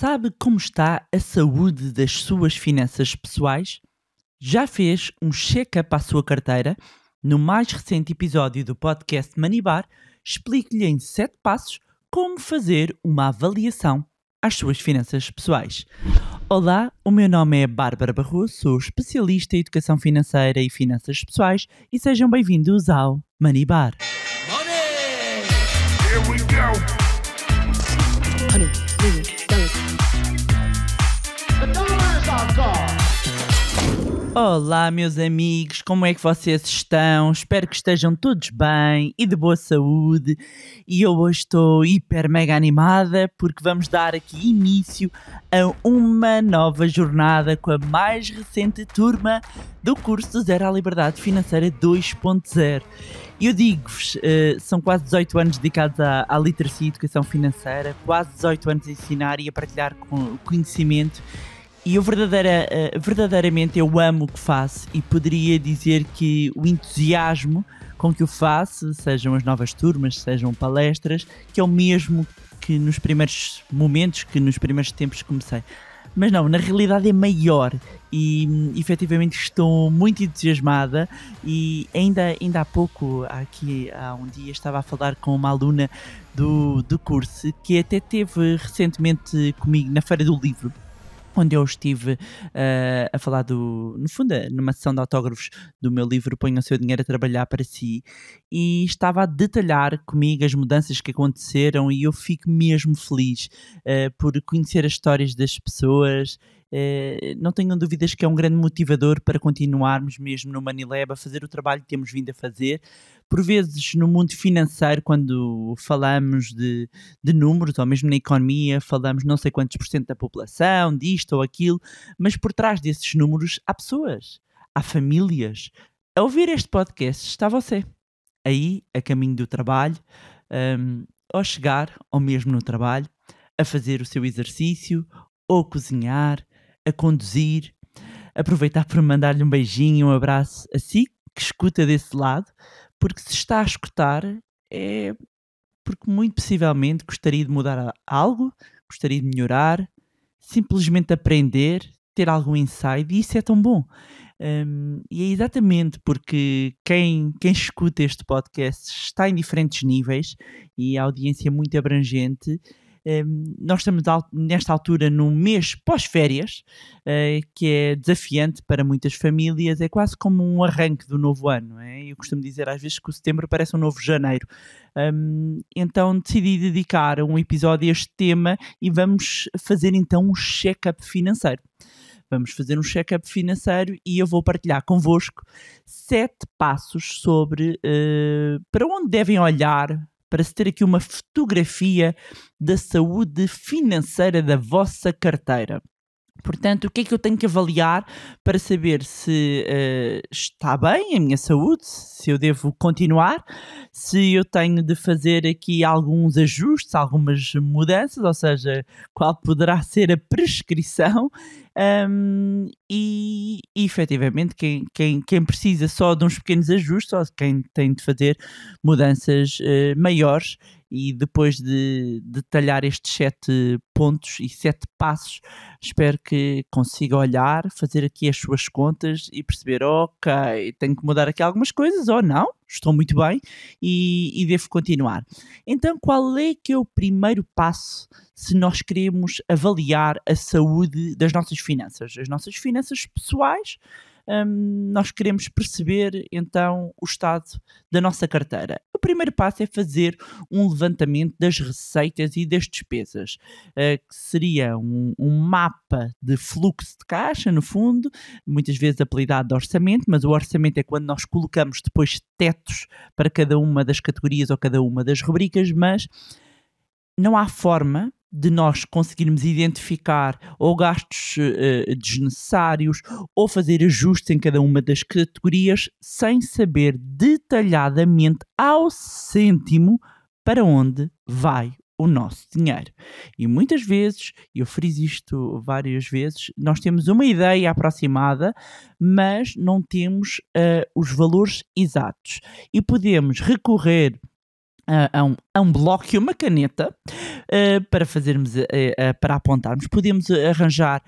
Sabe como está a saúde das suas finanças pessoais? Já fez um check-up à sua carteira? No mais recente episódio do podcast Manibar, explico-lhe em 7 passos como fazer uma avaliação às suas finanças pessoais. Olá, o meu nome é Bárbara Barroso, sou especialista em educação financeira e finanças pessoais e sejam bem-vindos ao Manibar. Money! Here we go. Honey, Olá, meus amigos, como é que vocês estão? Espero que estejam todos bem e de boa saúde. E eu hoje estou hiper mega animada porque vamos dar aqui início a uma nova jornada com a mais recente turma do curso do Zero à Liberdade Financeira 2.0. Eu digo-vos, eh, são quase 18 anos dedicados à, literacia e educação financeira, quase 18 anos a ensinar e a partilhar com, conhecimento e eu verdadeira, eh, verdadeiramente eu amo o que faço e poderia dizer que o entusiasmo com que o faço, sejam as novas turmas, sejam palestras, que é o mesmo que nos primeiros momentos, que nos primeiros tempos comecei. Mas não, na realidade é maior e hum, efetivamente estou muito entusiasmada e ainda, ainda há pouco, aqui há um dia, estava a falar com uma aluna do, do curso que até teve recentemente comigo na Feira do Livro quando eu estive uh, a falar do, no fundo, eh, numa sessão de autógrafos do meu livro Ponha o Seu Dinheiro a Trabalhar para Si, e estava a detalhar comigo as mudanças que aconteceram e eu fico mesmo feliz uh, por conhecer as histórias das pessoas eh, não tenham dúvidas que é um grande motivador para continuarmos mesmo no Manilab a fazer o trabalho que temos vindo a fazer. Por vezes, no mundo financeiro, quando falamos de, de números, ou mesmo na economia, falamos não sei quantos por cento da população, disto ou aquilo, mas por trás desses números há pessoas, há famílias. A ouvir este podcast está você, aí, a caminho do trabalho, um, ao chegar, ou mesmo no trabalho, a fazer o seu exercício, ou cozinhar, a conduzir. Aproveitar para mandar-lhe um beijinho, um abraço a si que escuta desse lado, porque se está a escutar é porque muito possivelmente gostaria de mudar algo, gostaria de melhorar, simplesmente aprender, ter algum insight, e isso é tão bom. Um, e é exatamente porque quem, quem escuta este podcast está em diferentes níveis e a audiência é muito abrangente Ehm, nós estamos nesta altura num mês pós-férias, eh, que é desafiante para muitas famílias, é quase como um arranque do novo ano. É? Eu costumo dizer às vezes que o setembro parece um novo janeiro. Ehm, então decidi dedicar um episódio a este tema e vamos fazer então um check-up financeiro vamos fazer um check-up financeiro e eu vou partilhar convosco sete passos sobre uh, para onde devem olhar para se ter aqui uma fotografia da saúde financeira da vossa carteira. Portanto, o que é que eu tenho que avaliar para saber se uh, está bem a minha saúde, se eu devo continuar, se eu tenho de fazer aqui alguns ajustes, algumas mudanças, ou seja, qual poderá ser a prescrição. Um, e, efetivamente, quem, quem, quem precisa só de uns pequenos ajustes, ou quem tem de fazer mudanças uh, maiores, e depois de detalhar estes sete pontos e sete passos, espero que consiga olhar, fazer aqui as suas contas e perceber, ok, tenho que mudar aqui algumas coisas ou não, estou muito bem e, e devo continuar. Então, qual é que é o primeiro passo se nós queremos avaliar a saúde das nossas finanças? As nossas finanças pessoais, um, nós queremos perceber então o estado da nossa carteira. O primeiro passo é fazer um levantamento das receitas e das despesas, uh, que seria um, um, mapa de fluxo de caixa, no fundo, muitas vezes apelidado de orçamento, mas o orçamento é quando nós colocamos depois tetos para cada uma das categorias ou cada uma das rubricas, mas não há forma de nós conseguirmos identificar ou gastos uh, desnecessários ou fazer ajustes em cada uma das categorias sem saber detalhadamente ao cêntimo para onde vai o nosso dinheiro. E muitas vezes, eu friso isto várias vezes, nós temos uma ideia aproximada, mas não temos uh, os valores exatos. E podemos recorrer a um, a um bloco e uma caneta uh, para fazermos uh, uh, para apontarmos podemos arranjar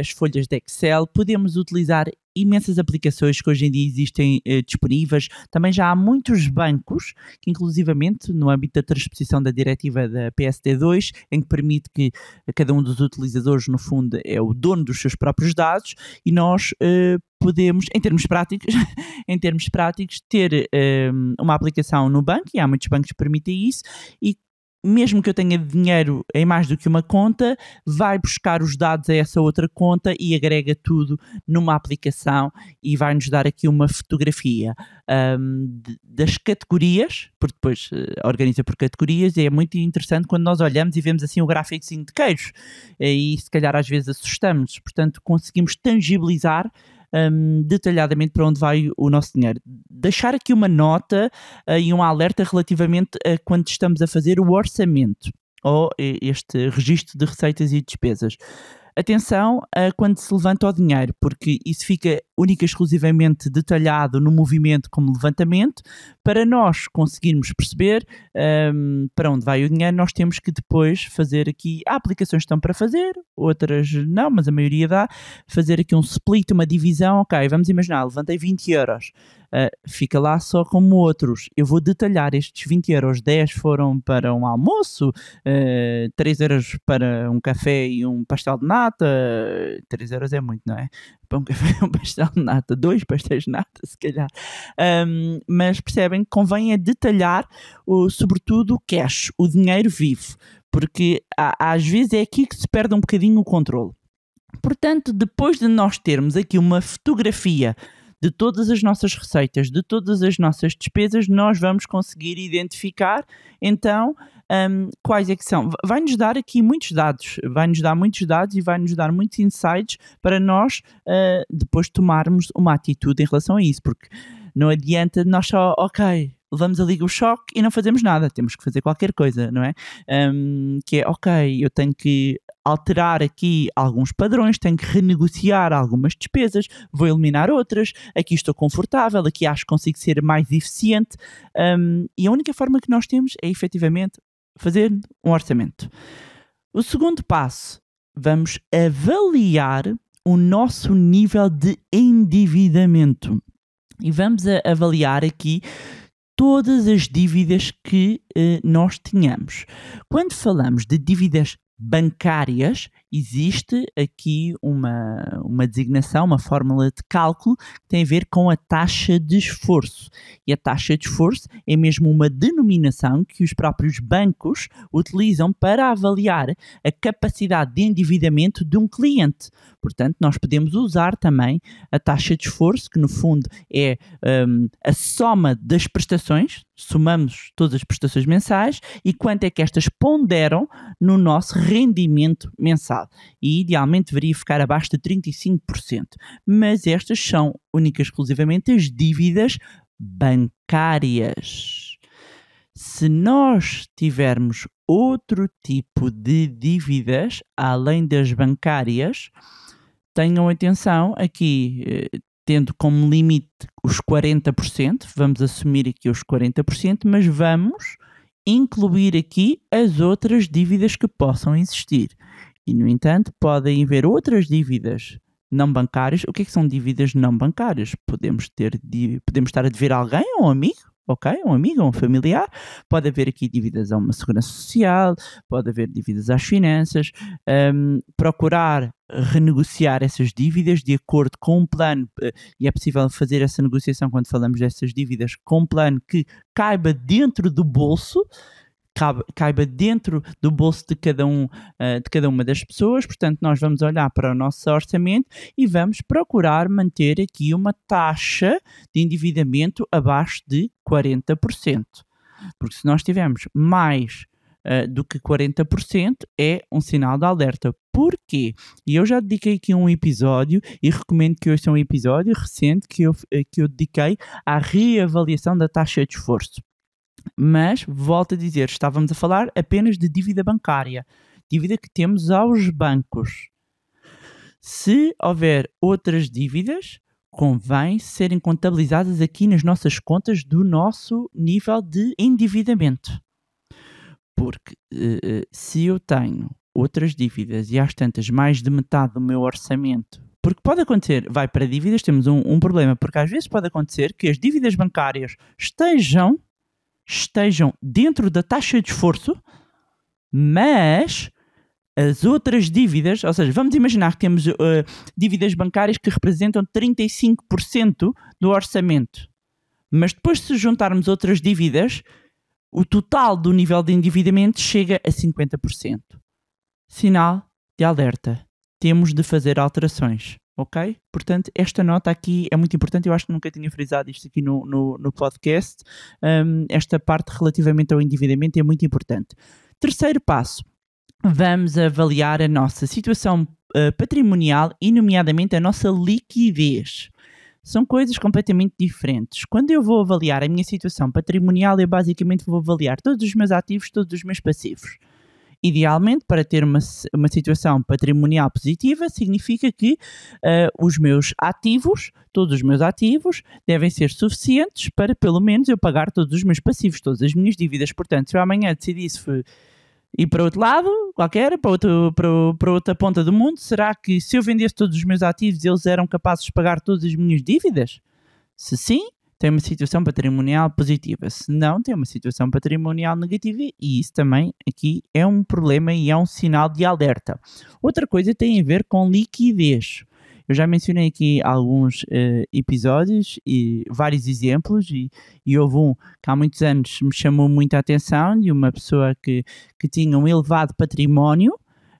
as folhas de Excel podemos utilizar imensas aplicações que hoje em dia existem eh, disponíveis. Também já há muitos bancos que, inclusivamente, no âmbito da transposição da diretiva da PSD2, em que permite que eh, cada um dos utilizadores, no fundo, é o dono dos seus próprios dados e nós eh, podemos, em termos práticos, em termos práticos, ter um, eh, uma aplicação no banco, e há muitos bancos que permitem isso, e mesmo que eu tenha dinheiro em mais do que uma conta, vai buscar os dados a essa outra conta e agrega tudo numa aplicação e vai-nos dar aqui uma fotografia um, das categorias, porque depois eh, organiza por categorias e é muito interessante quando nós olhamos e vemos assim o gráfico de queijos, e se calhar às vezes assustamos, portanto conseguimos tangibilizar um, detalhadamente para onde vai o nosso dinheiro. Deixar aqui uma nota uh, e um alerta relativamente a quando estamos a fazer o orçamento ou eh, este registro de receitas e despesas. Atenção a quando se levanta o dinheiro, porque isso fica única e exclusivamente detalhado no movimento como levantamento. Para nós conseguirmos perceber um, para onde vai o dinheiro, nós temos que depois fazer aqui. Há aplicações que estão para fazer, outras não, mas a maioria dá. Fazer aqui um split, uma divisão. Ok, vamos imaginar, levantei 20 euros uh, fica lá só como outros. Eu vou detalhar estes 20 euros, 10 foram para um almoço, uh, ah, 3 euros para um café e um pastel de nata, 3 euros é muito, não é? Para um café e um pastel de nata, dois pastéis de nata, se calhar. Um, mas percebem que convém é detalhar, o, sobretudo, o cash, o dinheiro vivo, porque há, às vezes é aqui que se perde um bocadinho o controle. Portanto, depois de nós termos aqui uma fotografia de todas as nossas receitas, de todas as nossas despesas, nós vamos conseguir identificar então um, quais é que são. Vai-nos dar aqui muitos dados, vai-nos dar muitos dados e vai-nos dar muitos insights para nós uh, depois tomarmos uma atitude em relação a isso, porque não adianta nós só, ok, levamos ali o choque e não fazemos nada, temos que fazer qualquer coisa, não é? Um, que é, ok, eu tenho que alterar aqui alguns padrões, tenho que renegociar algumas despesas, vou eliminar outras, aqui estou confortável, aqui acho que consigo ser mais eficiente. Um, e a única forma que nós temos é efetivamente fazer um orçamento. O segundo passo, vamos avaliar o nosso nível de endividamento. E vamos avaliar aqui todas as dívidas que eh, nós tínhamos. Quando falamos de dívidas bancárias existe aqui uma, uma designação, uma fórmula de cálculo que tem a ver com a taxa de esforço. E a taxa de esforço é mesmo uma denominação que os próprios bancos utilizam para avaliar a capacidade de endividamento de um cliente. Portanto, nós podemos usar também a taxa de esforço, que no fundo é um, a soma das prestações, somamos todas as prestações mensais e quanto é que estas ponderam no nosso rendimento mensal e idealmente deveria ficar abaixo de 35%, mas estas são única e exclusivamente as dívidas bancárias. Se nós tivermos outro tipo de dívidas além das bancárias, tenham atenção aqui, eh, tendo como limite os 40%, vamos assumir aqui os 40%, mas vamos incluir aqui as outras dívidas que possam existir. E, no entanto, podem haver outras dívidas não bancárias. O que, é que são dívidas não bancárias? Podemos, ter, podemos estar a dever a alguém, a um amigo, ok? Um amigo, um familiar. Pode haver aqui dívidas a uma segurança social, pode haver dívidas às finanças. Um, procurar renegociar essas dívidas de acordo com um plano, eh, e é possível fazer essa negociação quando falamos dessas dívidas, com um plano que caiba dentro do bolso caiba dentro do bolso de cada, um, eh, de cada uma das pessoas. Portanto, nós vamos olhar para o nosso orçamento e vamos procurar manter aqui uma taxa de endividamento abaixo de 40%. Porque se nós tivermos mais uh, do que 40%, é um sinal de alerta. Porquê? E eu já dediquei aqui um episódio e recomendo que hoje é um episódio recente que eu, eh, que eu dediquei à reavaliação da taxa de esforço. Mas, volto a dizer, estávamos a falar apenas de dívida bancária, dívida que temos aos bancos. Se houver outras dívidas, convém serem contabilizadas aqui nas nossas contas do nosso nível de endividamento. Porque eh, eh, se eu tenho outras dívidas e às tantas mais de metade do meu orçamento, porque pode acontecer, vai para dívidas, temos um, um problema, porque às vezes pode acontecer que as dívidas bancárias estejam estejam dentro da taxa de esforço, mas as outras dívidas, ou seja, vamos imaginar que temos uh, dívidas bancárias que representam 35% do orçamento, mas depois se juntarmos outras dívidas, o total do nível de endividamento chega a 50%. Sinal de alerta: temos de fazer alterações ok? Portanto, esta nota aqui é muito importante, eu acho que nunca tinha frisado isto aqui no, no, no podcast. Um, esta parte relativamente ao endividamento é muito importante. Terceiro passo, vamos avaliar a nossa situação uh, patrimonial e, nomeadamente, a nossa liquidez. São coisas completamente diferentes. Quando eu vou avaliar a minha situação patrimonial, eu basicamente vou avaliar todos os meus ativos, todos os meus passivos. Idealmente, para ter uma, uma situação patrimonial positiva, significa que uh, os meus ativos, todos os meus ativos, devem ser suficientes para, pelo menos, eu pagar todos os meus passivos, todas as minhas dívidas. Portanto, se eu amanhã decidisse ir para outro lado, qualquer, para, outro, para, para outra ponta do mundo, será que se eu vendesse todos os meus ativos, eles eram capazes de pagar todas as minhas dívidas? Se sim, tem uma situação patrimonial positiva, se não, tem uma situação patrimonial negativa e isso também aqui é um problema e é um sinal de alerta. Outra coisa tem a ver com liquidez. Eu já mencionei aqui alguns uh, episódios e vários exemplos, e, e, houve um que há muitos anos me chamou muita atenção de uma pessoa que, que tinha um elevado património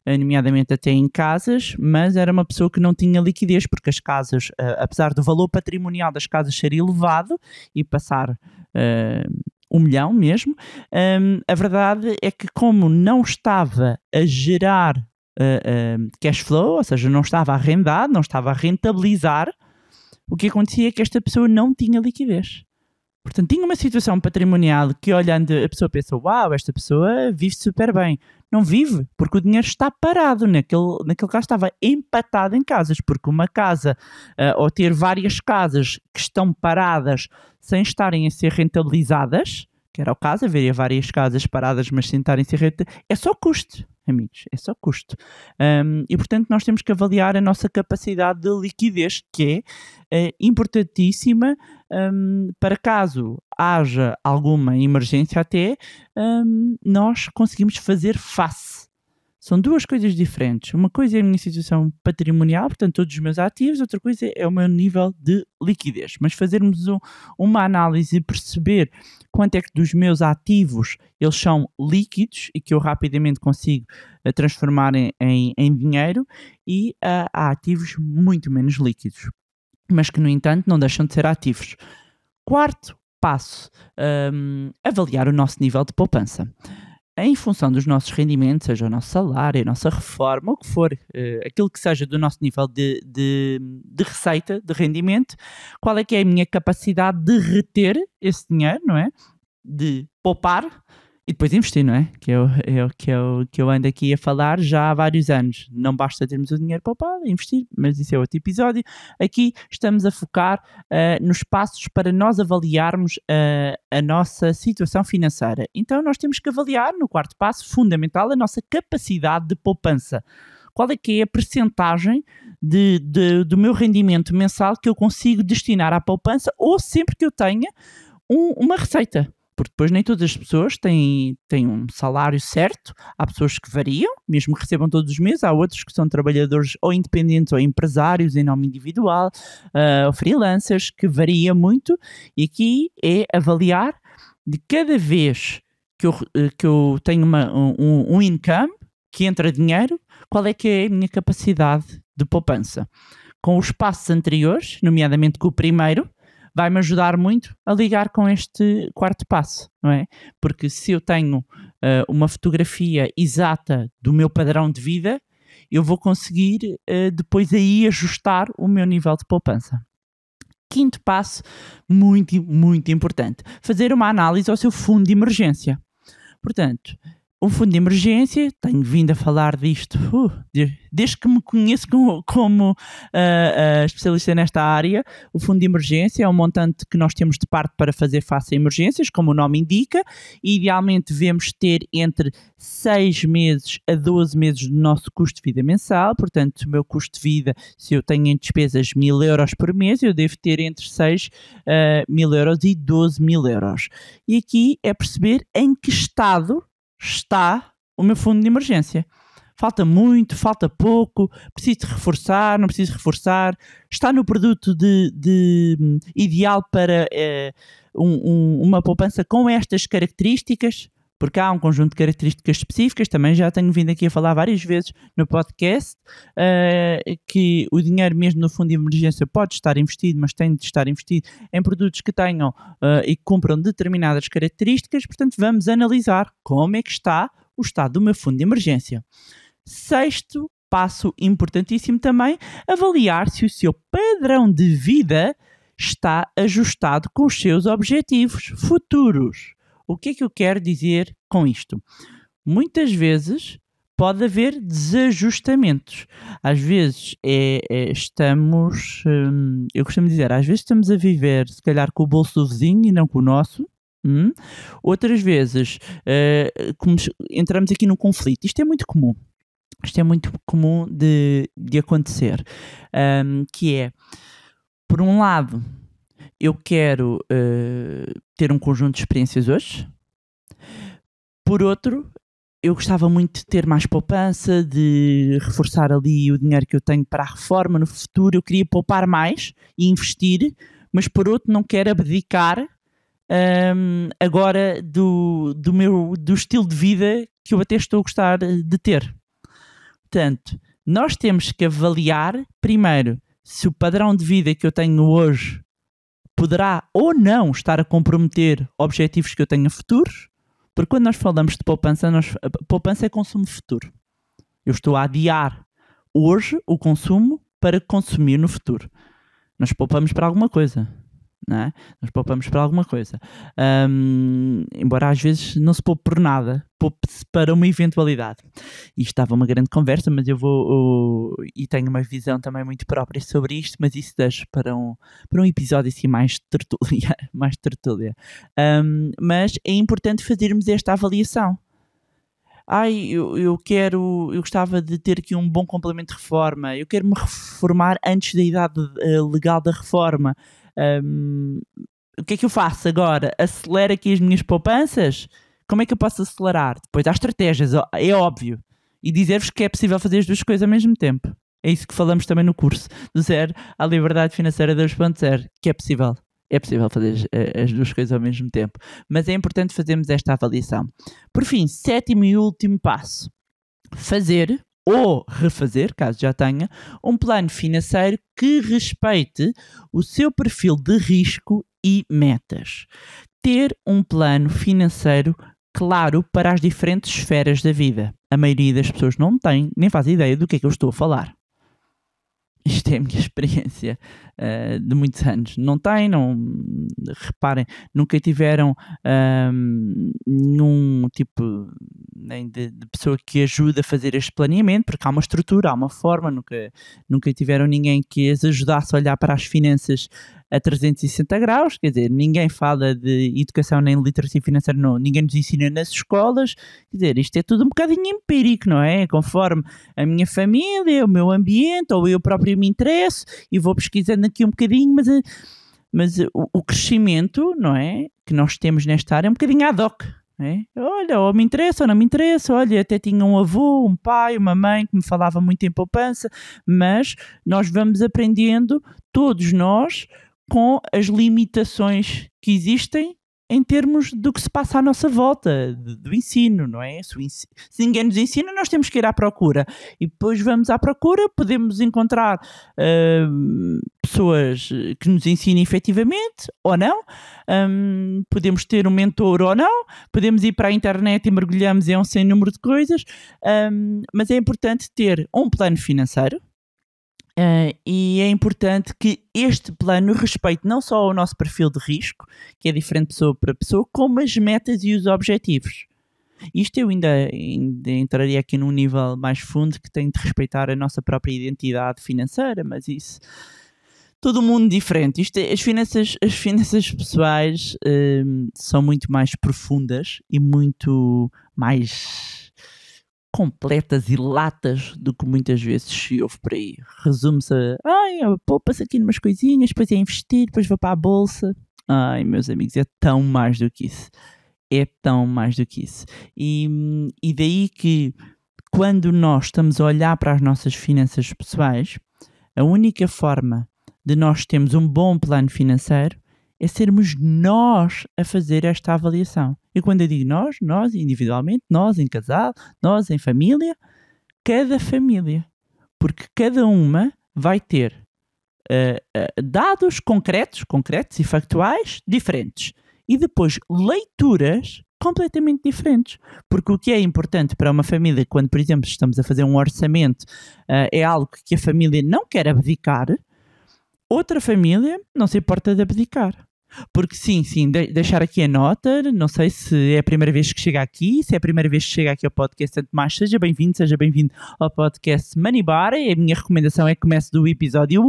nomeadamente até em casas, mas era uma pessoa que não tinha liquidez, porque as casas, uh, apesar do valor patrimonial das casas ser elevado e passar uh, um milhão mesmo, um, ehm, a verdade é que, como não estava a gerar uh, cash flow, ou seja, não estava a arrendar, não estava a rentabilizar, o que acontecia é que esta pessoa não tinha liquidez. Portanto, tinha uma situação patrimonial que, olhando, a pessoa pensa: uau, esta pessoa vive super bem. Não vive, porque o dinheiro está parado. Naquele, naquele caso, estava empatado em casas, porque uma casa, uh, ou ter várias casas que estão paradas sem estarem a ser rentabilizadas, que era o caso, haveria várias casas paradas, mas sentarem-se reta, é só custo, amigos, é só custo. Um, e portanto, nós temos que avaliar a nossa capacidade de liquidez, que é, é importantíssima um, para caso haja alguma emergência até, um, nós conseguimos fazer face são duas coisas diferentes. Uma coisa é a minha situação patrimonial, portanto, todos os meus ativos, outra coisa é o meu nível de liquidez. Mas fazermos um, uma análise e perceber quanto é que dos meus ativos eles são líquidos e que eu rapidamente consigo uh, transformar em, em, em, dinheiro, e uh, há ativos muito menos líquidos, mas que, no entanto, não deixam de ser ativos. Quarto passo: um, ehm, avaliar o nosso nível de poupança em função dos nossos rendimentos, seja o nosso salário, a nossa reforma, o que for, uh, aquilo que seja do nosso nível de, de, de, receita, de rendimento, qual é que é a minha capacidade de reter esse dinheiro, não é? De poupar e depois investir, não é? Que eu, é eu, é que, eu, é que eu ando aqui a falar já há vários anos. Não basta termos o dinheiro poupado, investir, mas isso é outro episódio. Aqui estamos a focar uh, nos passos para nós avaliarmos uh, a nossa situação financeira. Então nós temos que avaliar, no quarto passo, fundamental, a nossa capacidade de poupança. Qual é que é a percentagem de, de, do meu rendimento mensal que eu consigo destinar à poupança ou sempre que eu tenha um, uma receita? porque depois nem todas as pessoas têm, têm um salário certo, há pessoas que variam, mesmo que recebam todos os meses, há outros que são trabalhadores ou independentes ou empresários em nome individual, uh, ou freelancers, que varia muito, e aqui é avaliar de cada vez que eu, ah, que eu tenho uma, um, um income, que entra dinheiro, qual é que é a minha capacidade de poupança. Com os passos anteriores, nomeadamente com o primeiro, vai-me ajudar muito a ligar com este quarto passo, não é? Porque se eu tenho uh, uma fotografia exata do meu padrão de vida, eu vou conseguir uh, depois aí ajustar o meu nível de poupança. Quinto passo, muito, muito importante: fazer uma análise ao seu fundo de emergência. Portanto, um fundo de emergência, tenho vindo a falar disto uh, desde que me conheço como, como uh, ah, uh, ah, especialista nesta área. O fundo de emergência é um montante que nós temos de parte para fazer face a emergências, como o nome indica. Idealmente, devemos ter entre 6 meses a 12 meses do nosso custo de vida mensal. Portanto, o meu custo de vida, se eu tenho em despesas 1000 euros por mês, eu devo ter entre 6 ah, mil euros e 12 mil euros. E aqui é perceber em que estado está o meu fundo de emergência. Falta muito, falta pouco, preciso reforçar, não preciso reforçar. Está no produto de, de hum, ideal para é, um, um, uma poupança com estas características porque há um conjunto de características específicas, também já tenho vindo aqui a falar várias vezes no podcast, uh, que o dinheiro mesmo no fundo de emergência pode estar investido, mas tem de estar investido em produtos que tenham uh, e cumpram determinadas características, portanto vamos analisar como é que está o estado do meu fundo de emergência. Sexto passo importantíssimo também, avaliar se o seu padrão de vida está ajustado com os seus objetivos futuros. O que é que eu quero dizer com isto? Muitas vezes pode haver desajustamentos. Às vezes é, é, estamos, hum, eu costumo dizer, às vezes estamos a viver, se calhar, com o bolso do vizinho e não com o nosso. Hum? Outras vezes uh, entramos aqui num conflito. Isto é muito comum. Isto é muito comum de, de acontecer. Um, que é, por um lado, eu quero uh, ter um conjunto de experiências hoje. Por outro, eu gostava muito de ter mais poupança, de reforçar ali o dinheiro que eu tenho para a reforma no futuro. Eu queria poupar mais e investir, mas por outro, não quero abdicar um, ehm, agora do, do meu do estilo de vida que eu até estou a gostar de ter. Portanto, nós temos que avaliar primeiro se o padrão de vida que eu tenho hoje poderá ou não estar a comprometer objetivos que eu tenha futuros, porque quando nós falamos de poupança, nós, poupança é consumo futuro. Eu estou a adiar hoje o consumo para consumir no futuro. Nós poupamos para alguma coisa. É? Nós poupamos para alguma coisa. Um, embora às vezes não se poupe por nada, poupe-se para uma eventualidade. E estava uma grande conversa, mas eu vou. Eu, e tenho uma visão também muito própria sobre isto, mas isso deixo para um, para um episódio assim mais tertúlia. mais tertúlia. Um, mas é importante fazermos esta avaliação ai, eu, eu quero, eu gostava de ter aqui um bom complemento de reforma, eu quero me reformar antes da idade uh, legal da reforma. Um, o que é que eu faço agora? Acelero aqui as minhas poupanças? Como é que eu posso acelerar? Depois há estratégias, é óbvio. E dizer-vos que é possível fazer as duas coisas ao mesmo tempo. É isso que falamos também no curso, do zero à liberdade financeira 2.0, que é possível. É possível fazer eh, as duas coisas ao mesmo tempo. Mas é importante fazermos esta avaliação. Por fim, sétimo e último passo: fazer ou refazer, caso já tenha, um plano financeiro que respeite o seu perfil de risco e metas. Ter um plano financeiro claro para as diferentes esferas da vida. A maioria das pessoas não tem nem faz ideia do que é que eu estou a falar. isto é a minha experiência uh, de muitos anos. Não têm, não, reparem, nunca tiveram um, nenhum tipo nem de, de, pessoa que ajude a fazer este planeamento, porque há uma estrutura, há uma forma, nunca, nunca tiveram ninguém que as ajudasse a olhar para as finanças a 360 graus, quer dizer, ninguém fala de educação nem literacia financeira, não, ninguém nos ensina nas escolas, quer dizer, isto é tudo um bocadinho empírico, não é? Conforme a minha família, o meu ambiente, ou eu próprio me interesso e vou pesquisando aqui um bocadinho, mas, eh, mas eh, o, o crescimento, não é? Que nós temos nesta área é um bocadinho ad hoc, é? Olha, ou me interessa ou não me interessa. Olha, até tinha um avô, um pai, uma mãe que me falava muito em poupança, mas nós vamos aprendendo, todos nós, com as limitações que existem em termos do que se passa à nossa volta, do ensino, não é? Se, ninguém nos ensina, nós temos que ir à procura. E depois vamos à procura, podemos encontrar uh, pessoas que nos ensinem efetivamente ou não, um, podemos ter um mentor ou não, podemos ir para a internet e mergulhamos em um sem número de coisas, um, mas é importante ter um plano financeiro Uh, e é importante que este plano respeite não só o nosso perfil de risco, que é diferente pessoa para pessoa, como as metas e os objetivos. Isto eu ainda, ainda entraria aqui num nível mais fundo que tem de respeitar a nossa própria identidade financeira, mas isso. Todo mundo diferente. Isto, é, as, finanças, as finanças pessoais uh, são muito mais profundas e muito mais completas e latas do que muitas vezes se ouve por aí. Resume-se a, ai, poupa-se aqui numas coisinhas, depois é investir, depois vou para a bolsa. Ai, meus amigos, é tão mais do que isso. É tão mais do que isso. E, e daí que, quando nós estamos a olhar para as nossas finanças pessoais, a única forma de nós termos um bom plano financeiro é sermos nós a fazer esta avaliação. E quando eu digo nós, nós individualmente, nós em casal, nós em família, cada família. Porque cada uma vai ter uh, uh, dados concretos, concretos e factuais diferentes. E depois leituras completamente diferentes. Porque o que é importante para uma família, quando, por exemplo, estamos a fazer um orçamento, uh, é algo que a família não quer abdicar, outra família não se importa de abdicar. Porque sim, sim, de deixar aqui a nota. Não sei se é a primeira vez que chega aqui, se é a primeira vez que chega aqui ao podcast, tanto mais seja bem-vindo, seja bem-vindo ao podcast Money Bar. E a minha recomendação é que comece do episódio 1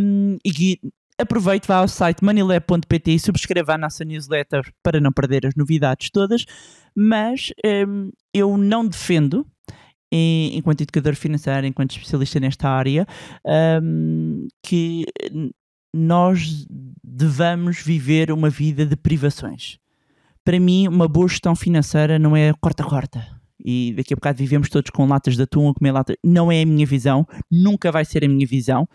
um, e que aproveite, vá ao site manilep.pt e subscreva a nossa newsletter para não perder as novidades todas. Mas um, eu não defendo enquanto educador financeiro, enquanto especialista nesta área, um, que nós devamos viver uma vida de privações. Para mim, uma boa gestão financeira não é corta-corta. E daqui a bocado vivemos todos com latas de atum a comer latas. Não é a minha visão, nunca vai ser a minha visão.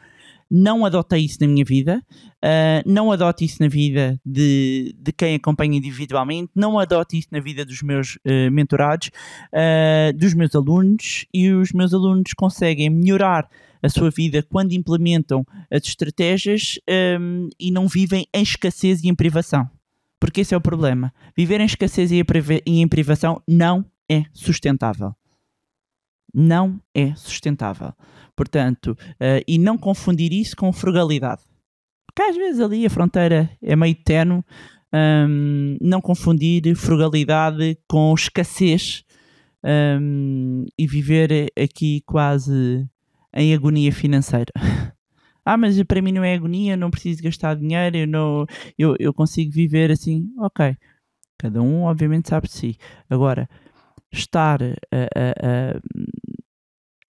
Não adotei isso na minha vida, uh, não adote isso na vida de, de quem acompanha individualmente, não adote isso na vida dos meus uh, mentorados, uh, dos meus alunos, e os meus alunos conseguem melhorar a sua vida quando implementam as estratégias um, e não vivem em escassez e em privação. Porque esse é o problema. Viver em escassez e em privação não é sustentável não é sustentável. Portanto, uh, e não confundir isso com frugalidade. Porque às vezes ali a fronteira é meio terno, um, não confundir frugalidade com escassez um, e viver aqui quase em agonia financeira. ah, mas para mim não é agonia, não preciso gastar dinheiro, eu, não, eu, eu consigo viver assim. Ok, cada um obviamente sabe de si. Agora, estar a, a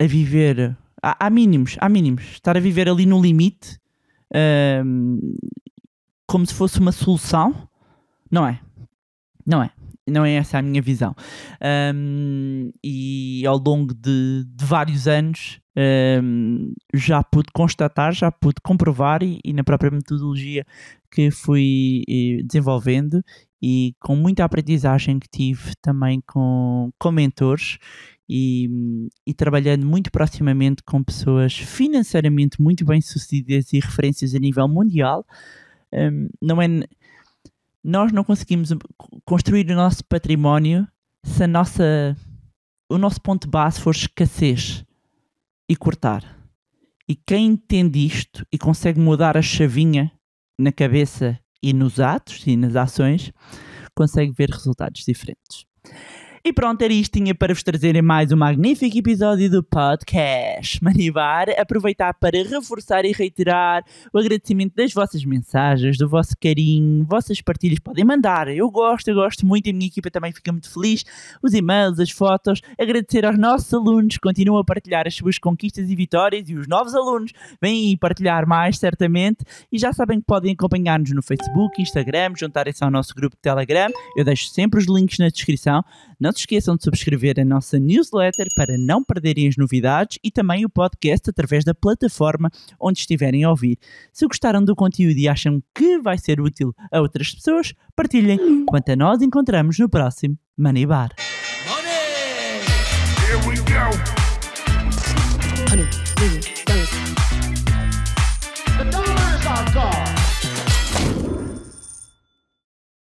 a viver. Há, há, mínimos, há mínimos. Estar a viver ali no limite um, como se fosse uma solução, não é? Não é. Não é essa a minha visão. Um, e ao longo de, de vários anos um, já pude constatar, já pude comprovar, e, e na própria metodologia que fui eh, desenvolvendo e com muita aprendizagem que tive também com, com mentores e, e, trabalhando muito proximamente com pessoas financeiramente muito bem sucedidas e referências a nível mundial. Um, não é, nós não conseguimos construir o nosso património se a nossa, o nosso ponto base for escassez e cortar. E quem entende isto e consegue mudar a chavinha na cabeça e nos atos e nas ações, consegue ver resultados diferentes. E pronto, era isto tinha para vos trazerem mais um magnífico episódio do podcast Manivar. Aproveitar para reforçar e reiterar o agradecimento das vossas mensagens, do vosso carinho, vossas partilhas podem mandar. Eu gosto, eu gosto muito e a minha equipa também fica muito feliz. Os e-mails, as fotos, agradecer aos nossos alunos que continuam a partilhar as suas conquistas e vitórias e os novos alunos vêm partilhar mais, certamente. E já sabem que podem acompanhar-nos no Facebook, Instagram, juntarem-se ao nosso grupo de Telegram. Eu deixo sempre os links na descrição. Não não se esqueçam de subscrever a nossa newsletter para não perderem as novidades e também o podcast através da plataforma onde estiverem a ouvir. Se gostaram do conteúdo e acham que vai ser útil a outras pessoas, partilhem. Quanto a nós, encontramos no próximo Money Bar. Money!